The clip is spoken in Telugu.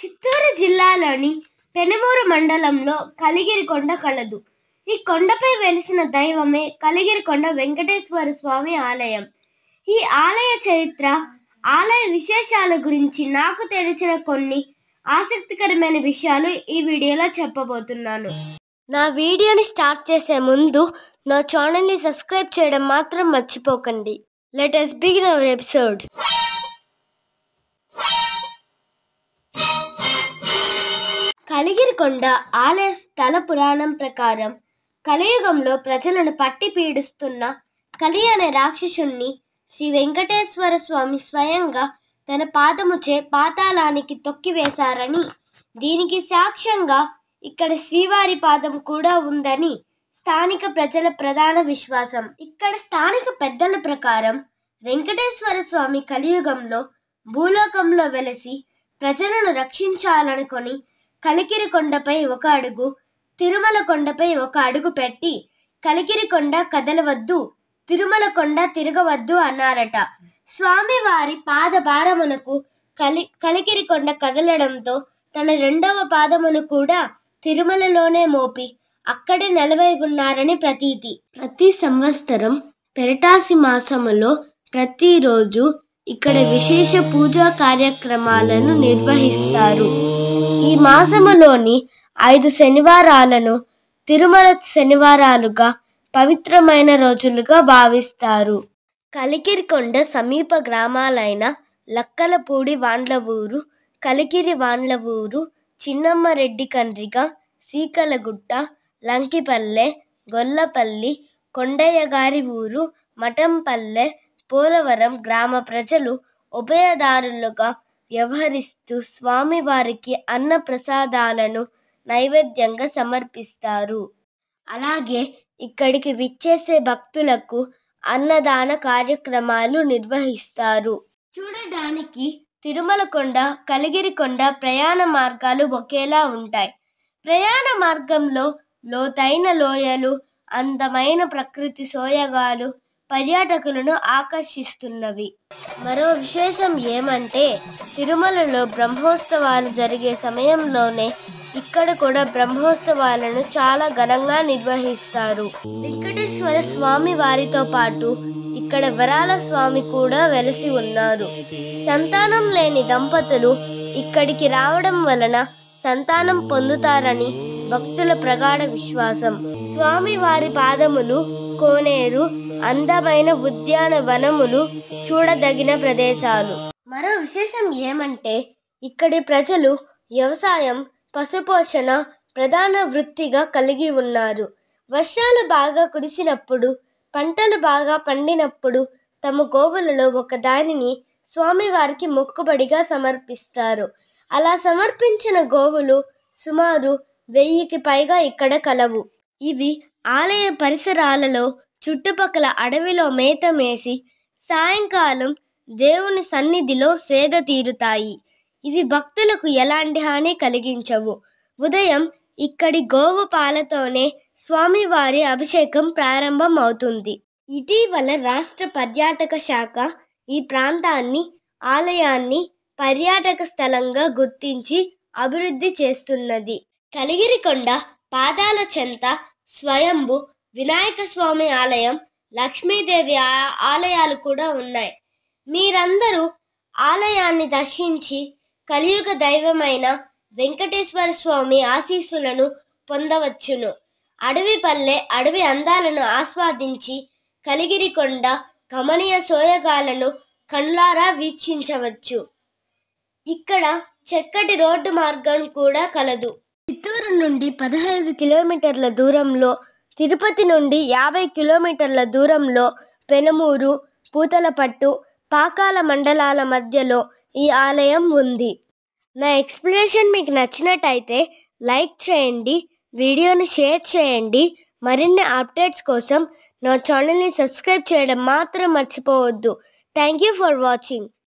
చిత్తూరు జిల్లాలోని పెనుమూరు మండలంలో కలిగిరి కొండ కలదు ఈ కొండపై వెలిసిన దైవమే కలిగిరి కొండ వెంకటేశ్వర స్వామి ఆలయం ఈ ఆలయ చరిత్ర ఆలయ విశేషాల గురించి నాకు తెలిసిన కొన్ని ఆసక్తికరమైన విషయాలు ఈ వీడియోలో చెప్పబోతున్నాను నా వీడియోని స్టార్ట్ చేసే ముందు నా ఛానల్ని సబ్స్క్రైబ్ చేయడం మాత్రం మర్చిపోకండి let us begin our episode Kaligirikonda ఆలయ స్థల పురాణం ప్రకారం కలియుగంలో ప్రజలను పట్టి పీడిస్తున్న కలి అనే రాక్షసుణ్ణి శ్రీ వెంకటేశ్వర స్వామి స్వయంగా తన పాదముచే పాతాళానికి తొక్కివేశారని దీనికి సాక్ష్యంగా ఇక్కడ శ్రీవారి పాదం కూడా ఉందని స్థానిక ప్రజల ప్రధాన విశ్వాసం ఇక్కడ స్థానిక పెద్దల ప్రకారం వెంకటేశ్వర స్వామి కలియుగంలో భూలోకంలో వెలసి ప్రజలను రక్షించాలనుకొని కలికిరి కొండపై ఒక అడుగు తిరుమల కొండపై ఒక అడుగు పెట్టి కలికిరి కొండ కదలవద్దు తిరుమల కొండ తిరగవద్దు అన్నారట స్వామివారి పాదభారమునకు కలి కలికిరి కొండ కదలడంతో తన రెండవ పాదమును కూడా తిరుమలలోనే మోపి అక్కడే నిలవైపున్నారని ప్రతీతి ప్రతి సంవత్సరం పెరటాసి మాసములో ప్రతిరోజు ఇక్కడ విశేష పూజా కార్యక్రమాలను నిర్వహిస్తారు ఈ మాసములోని ఐదు శనివారాలను తిరుమల శనివారాలుగా పవిత్రమైన రోజులుగా భావిస్తారు కలికిరికొండ సమీప గ్రామాలైన లక్కలపూడి వాండ్లవూరు కలికిరి వాండ్లవూరు చిన్నమ్మరెడ్డి కండ్రిగ సీకలగుట్ట లంకిపల్లె గొల్లపల్లి కొండయ్యగారి ఊరు మఠంపల్లె పోలవరం గ్రామ ప్రజలు ఉభయదారులుగా వ్యవహరిస్తూ స్వామివారికి అన్న ప్రసాదాలను నైవేద్యంగా సమర్పిస్తారు అలాగే ఇక్కడికి విచ్చేసే భక్తులకు అన్నదాన కార్యక్రమాలు నిర్వహిస్తారు చూడడానికి తిరుమల కొండ కలిగిరి కొండ ప్రయాణ మార్గాలు ఒకేలా ఉంటాయి ప్రయాణ మార్గంలో లోతైన లోయలు అందమైన ప్రకృతి సోయగాలు పర్యాటకులను ఆకర్షిస్తున్నవి మరో విశేషం ఏమంటే తిరుమలలో బ్రహ్మోత్సవాలు జరిగే సమయంలోనే ఇక్కడ కూడా బ్రహ్మోత్సవాలను చాలా ఘనంగా నిర్వహిస్తారు వెంకటేశ్వర స్వామి వారితో పాటు ఇక్కడ వరాల స్వామి కూడా వెలసి ఉన్నారు సంతానం లేని దంపతులు ఇక్కడికి రావడం వలన సంతానం పొందుతారని భక్తుల ప్రగాఢ విశ్వాసం స్వామి వారి పాదములు కోనేరు అందమైన ఉద్యానవనములు చూడదగిన ప్రదేశాలు మరో విశేషం ఏమంటే ఇక్కడి ప్రజలు వ్యవసాయం పశుపోషణ ప్రధాన వృత్తిగా కలిగి ఉన్నారు వర్షాలు బాగా కురిసినప్పుడు పంటలు బాగా పండినప్పుడు తమ గోవులలో ఒకదానిని స్వామివారికి మొక్కుబడిగా సమర్పిస్తారు అలా సమర్పించిన గోవులు సుమారు వెయ్యికి పైగా ఇక్కడ కలవు ఇవి ఆలయ పరిసరాలలో చుట్టుపక్కల అడవిలో మేత మేసి సాయంకాలం దేవుని సన్నిధిలో సేద తీరుతాయి ఇవి భక్తులకు ఎలాంటి హాని కలిగించవు ఉదయం ఇక్కడి గోవు పాలతోనే స్వామివారి అభిషేకం ప్రారంభం అవుతుంది ఇటీవల రాష్ట్ర పర్యాటక శాఖ ఈ ప్రాంతాన్ని ఆలయాన్ని పర్యాటక స్థలంగా గుర్తించి అభివృద్ధి చేస్తున్నది కలిగిరికొండ పాదాల చెంత స్వయంభు వినాయక స్వామి ఆలయం లక్ష్మీదేవి ఆలయాలు కూడా ఉన్నాయి మీరందరూ ఆలయాన్ని దర్శించి కలియుగ దైవమైన వెంకటేశ్వర స్వామి ఆశీస్సులను పొందవచ్చును అడవి పల్లె అడవి అందాలను ఆస్వాదించి కలిగిరికొండ కమనీయ సోయగాలను కండ్లారా వీక్షించవచ్చు ఇక్కడ చక్కటి రోడ్డు మార్గం కూడా కలదు చిత్తూరు నుండి పదహైదు కిలోమీటర్ల దూరంలో తిరుపతి నుండి యాభై కిలోమీటర్ల దూరంలో పెనమూరు పూతలపట్టు పాకాల మండలాల మధ్యలో ఈ ఆలయం ఉంది నా ఎక్స్ప్లెనేషన్ మీకు నచ్చినట్టయితే లైక్ చేయండి వీడియోని షేర్ చేయండి మరిన్ని అప్డేట్స్ కోసం నా ఛానల్ని సబ్స్క్రైబ్ చేయడం మాత్రం మర్చిపోవద్దు థ్యాంక్ యూ ఫర్ వాచింగ్